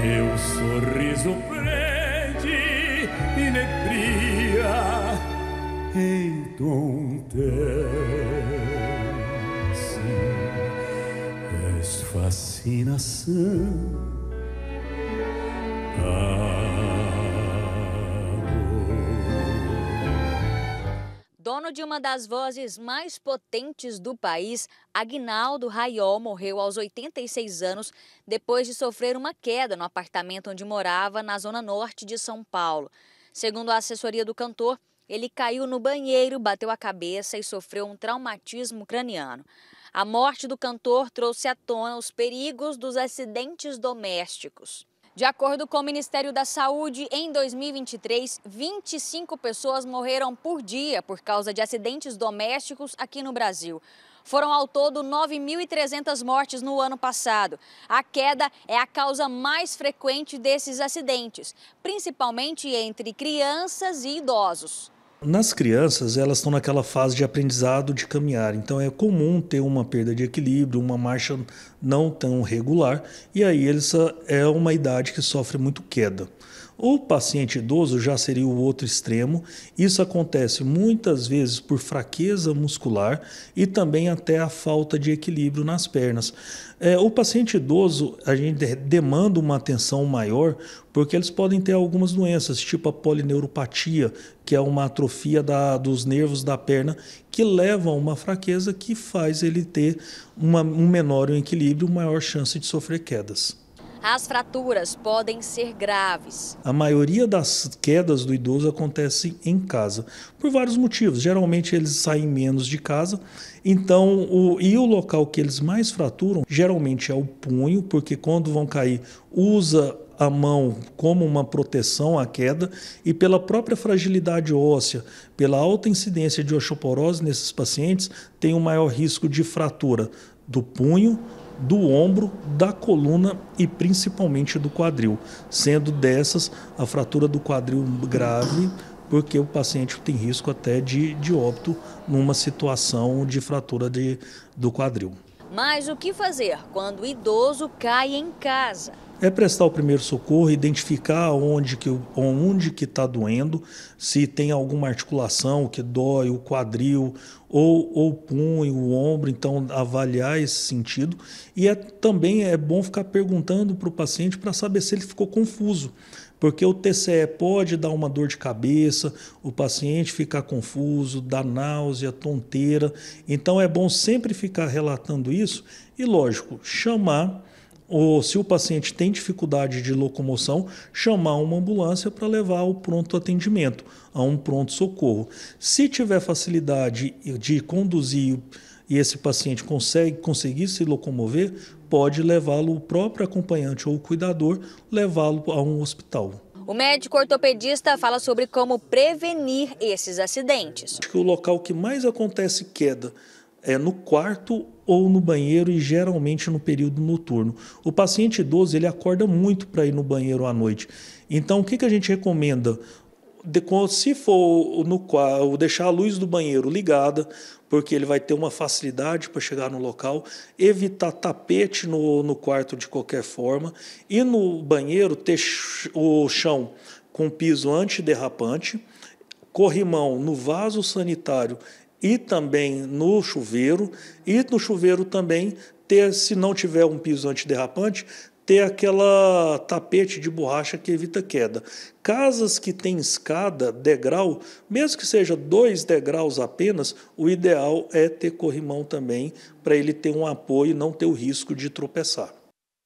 Teu sorriso prende negria em tom És fascinação. Ah. de uma das vozes mais potentes do país, Agnaldo Raiol, morreu aos 86 anos depois de sofrer uma queda no apartamento onde morava, na zona norte de São Paulo. Segundo a assessoria do cantor, ele caiu no banheiro, bateu a cabeça e sofreu um traumatismo craniano. A morte do cantor trouxe à tona os perigos dos acidentes domésticos. De acordo com o Ministério da Saúde, em 2023, 25 pessoas morreram por dia por causa de acidentes domésticos aqui no Brasil. Foram ao todo 9.300 mortes no ano passado. A queda é a causa mais frequente desses acidentes, principalmente entre crianças e idosos. Nas crianças, elas estão naquela fase de aprendizado de caminhar, então é comum ter uma perda de equilíbrio, uma marcha não tão regular, e aí eles eh, é uma idade que sofre muito queda. O paciente idoso já seria o outro extremo. Isso acontece muitas vezes por fraqueza muscular e também até a falta de equilíbrio nas pernas. É, o paciente idoso, a gente demanda uma atenção maior porque eles podem ter algumas doenças, tipo a polineuropatia, que é uma atrofia da, dos nervos da perna, que leva a uma fraqueza que faz ele ter uma, um menor equilíbrio, maior chance de sofrer quedas as fraturas podem ser graves. A maioria das quedas do idoso acontece em casa, por vários motivos. Geralmente eles saem menos de casa, então o, e o local que eles mais fraturam geralmente é o punho, porque quando vão cair usa a mão como uma proteção à queda e pela própria fragilidade óssea, pela alta incidência de osteoporose nesses pacientes, tem um maior risco de fratura do punho, do ombro, da coluna e principalmente do quadril. Sendo dessas, a fratura do quadril grave, porque o paciente tem risco até de, de óbito numa situação de fratura de, do quadril. Mas o que fazer quando o idoso cai em casa? é prestar o primeiro socorro, identificar onde que onde que está doendo, se tem alguma articulação que dói, o quadril ou, ou o punho, o ombro, então avaliar esse sentido. E é, também é bom ficar perguntando para o paciente para saber se ele ficou confuso, porque o TCE pode dar uma dor de cabeça, o paciente ficar confuso, dar náusea, tonteira. Então é bom sempre ficar relatando isso e, lógico, chamar ou se o paciente tem dificuldade de locomoção, chamar uma ambulância para levar ao pronto atendimento, a um pronto socorro. Se tiver facilidade de conduzir e esse paciente consegue conseguir se locomover, pode levá-lo o próprio acompanhante ou cuidador levá-lo a um hospital. O médico ortopedista fala sobre como prevenir esses acidentes. Acho que o local que mais acontece queda é no quarto ou no banheiro e geralmente no período noturno. O paciente idoso ele acorda muito para ir no banheiro à noite. Então o que, que a gente recomenda? De, se for no qual deixar a luz do banheiro ligada, porque ele vai ter uma facilidade para chegar no local, evitar tapete no, no quarto de qualquer forma e no banheiro ter o chão com piso antiderrapante, corrimão no vaso sanitário e também no chuveiro, e no chuveiro também ter, se não tiver um piso antiderrapante, ter aquela tapete de borracha que evita queda. Casas que têm escada, degrau, mesmo que seja dois degraus apenas, o ideal é ter corrimão também, para ele ter um apoio e não ter o risco de tropeçar.